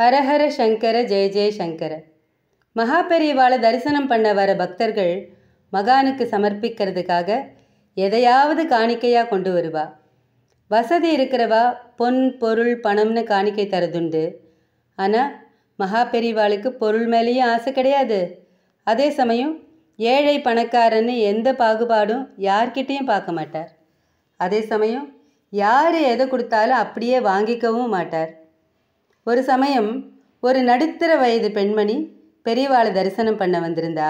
ஹரஹர சங்கர ஜெய ஜெய சங்கர மகாபெரியவாளை தரிசனம் பண்ண வர பக்தர்கள் மகானுக்கு சமர்ப்பிக்கிறதுக்காக எதையாவது காணிக்கையாக கொண்டு வருவா வசதி இருக்கிறவா பொன் பொருள் பணம்னு காணிக்கை தரதுண்டு ஆனால் மகாபெரிவாளுக்கு பொருள் மேலேயும் ஆசை கிடையாது அதே சமயம் ஏழை பணக்காரன்னு எந்த பாகுபாடும் யார்கிட்டேயும் பார்க்க மாட்டார் அதே சமயம் யார் எதை கொடுத்தாலும் அப்படியே வாங்கிக்கவும் மாட்டார் ஒரு சமயம் ஒரு நடுத்தர வயது பெண்மணி பெரியவாளை தரிசனம் பண்ண வந்திருந்தா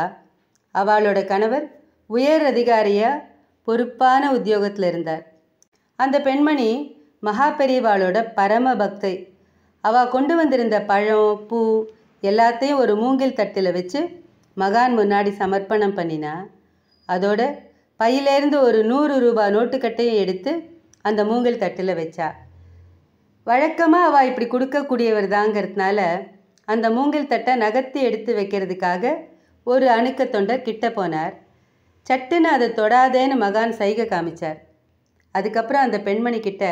அவளோட கணவர் உயர் அதிகாரியாக பொறுப்பான உத்தியோகத்தில் இருந்தார் அந்த பெண்மணி மகா பெரியவாளோட பரம பக்தை அவள் கொண்டு வந்திருந்த பழம் பூ எல்லாத்தையும் ஒரு மூங்கில் தட்டில் வச்சு மகான் முன்னாடி சமர்ப்பணம் பண்ணினா அதோட பையிலேருந்து ஒரு நூறு ரூபா நோட்டுக்கட்டையும் எடுத்து அந்த மூங்கில் தட்டில் வச்சா வழக்கமாக அவள் இப்படி கொடுக்கக்கூடியவர் தாங்கிறதுனால அந்த மூங்கில் தட்டை நகர்த்தி எடுத்து வைக்கிறதுக்காக ஒரு அணுக்க தொண்டர் கிட்ட போனார் சட்டுன்னு அதை தொடாதேன்னு மகான் சைகை காமிச்சார் அதுக்கப்புறம் அந்த பெண்மணி கிட்ட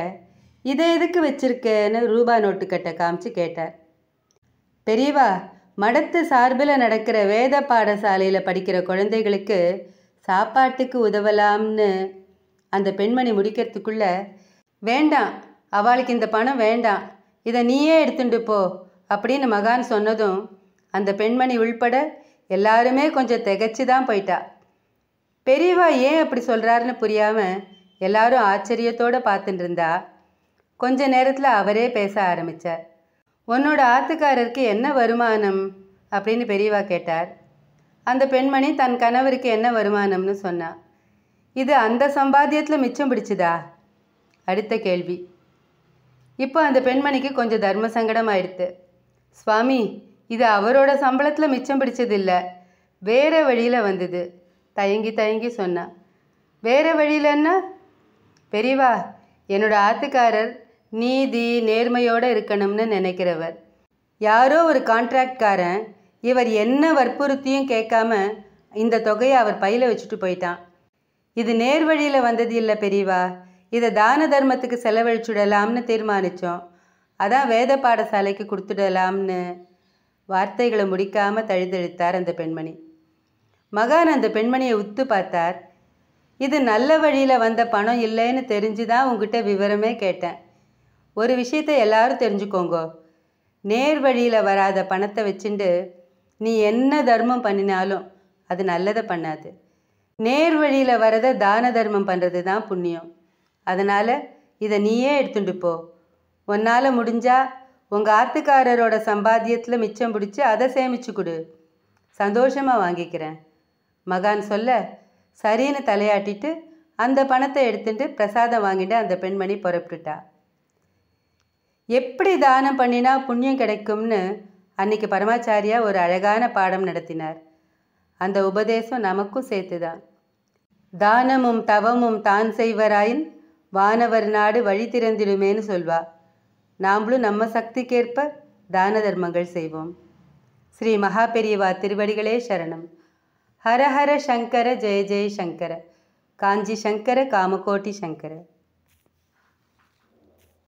இதை எதுக்கு வச்சிருக்கேன்னு ரூபா நோட்டு காமிச்சு கேட்டார் பெரியவா மடத்து சார்பில் நடக்கிற வேத பாடசாலையில் படிக்கிற குழந்தைகளுக்கு சாப்பாட்டுக்கு உதவலாம்னு அந்த பெண்மணி முடிக்கிறதுக்குள்ள வேண்டாம் அவளுக்கு இந்த பணம் வேண்டாம் இதை நீயே எடுத்துட்டு போ அப்படின்னு மகான் சொன்னதும் அந்த பெண்மணி உள்பட எல்லாருமே கொஞ்சம் திகச்சு தான் போயிட்டா பெரியவா ஏன் அப்படி சொல்கிறாருன்னு புரியாமல் எல்லாரும் ஆச்சரியத்தோடு பார்த்துட்டு இருந்தா கொஞ்ச நேரத்தில் அவரே பேச ஆரம்பித்தார் உன்னோட ஆத்துக்காரருக்கு என்ன வருமானம் அப்படின்னு பெரியவா கேட்டார் அந்த பெண்மணி தன் கணவருக்கு என்ன வருமானம்னு சொன்னா இது அந்த சம்பாத்தியத்தில் மிச்சம் பிடிச்சதா அடுத்த கேள்வி இப்போ அந்த பெண்மணிக்கு கொஞ்சம் தர்ம சங்கடம் ஆயிடுத்து சுவாமி இது அவரோட சம்பளத்தில் மிச்சம் பிடிச்சதில்லை வேறு வழியில் வந்தது தயங்கி தயங்கி சொன்னான் வேறு வழியிலன்னா பெரியவா என்னோட ஆத்துக்காரர் நீதி நேர்மையோடு இருக்கணும்னு நினைக்கிறவர் யாரோ ஒரு கான்ட்ராக்ட்காரன் இவர் என்ன வற்புறுத்தியும் கேட்காம இந்த தொகையை அவர் பையில் வச்சுட்டு போயிட்டான் இது நேர்வழியில் வந்தது இல்லை பெரியவா இதை தான தர்மத்துக்கு செலவழிச்சுடலாம்னு தீர்மானித்தோம் அதான் வேத பாடசாலைக்கு கொடுத்துடலாம்னு வார்த்தைகளை முடிக்காமல் தழுதெழுத்தார் அந்த பெண்மணி மகான் அந்த பெண்மணியை உத்து பார்த்தார் இது நல்ல வழியில் வந்த பணம் இல்லைன்னு தெரிஞ்சு தான் உங்ககிட்ட விவரமே கேட்டேன் ஒரு விஷயத்தை எல்லாரும் தெரிஞ்சுக்கோங்கோ நேர் வழியில் வராத பணத்தை வச்சுண்டு நீ என்ன தர்மம் பண்ணினாலும் அது நல்லதை பண்ணாது நேர் வழியில் வரதை தான தர்மம் பண்ணுறது தான் புண்ணியம் அதனால் இதை நீயே எடுத்துட்டு போ உன்னால் முடிஞ்சால் உங்கள் ஆத்துக்காரரோட சம்பாத்தியத்தில் மிச்சம் பிடிச்சி அதை சேமிச்சு கொடு சந்தோஷமாக வாங்கிக்கிறேன் மகான் சொல்ல சரின்னு தலையாட்டிட்டு அந்த பணத்தை எடுத்துட்டு பிரசாதம் வாங்கிட்டு அந்த பெண்மணி புறப்பட்டுட்டா எப்படி தானம் பண்ணினா புண்ணியம் கிடைக்கும்னு அன்னைக்கு பரமாச்சாரியா ஒரு அழகான பாடம் நடத்தினார் அந்த உபதேசம் நமக்கும் சேர்த்துதான் தானமும் தவமும் தான் செய்வராயின் வானவர் நாடு வழி திறந்திடுமேனு சொல்வா நாம்ளும் நம்ம சக்திக்கேற்ப தான தர்மங்கள் செய்வோம் ஸ்ரீ மகா பெரியவா திருவடிகளே சரணம் ஹர ஹர சங்கர ஜெய ஜெய சங்கர காஞ்சி சங்கர காமகோட்டி சங்கர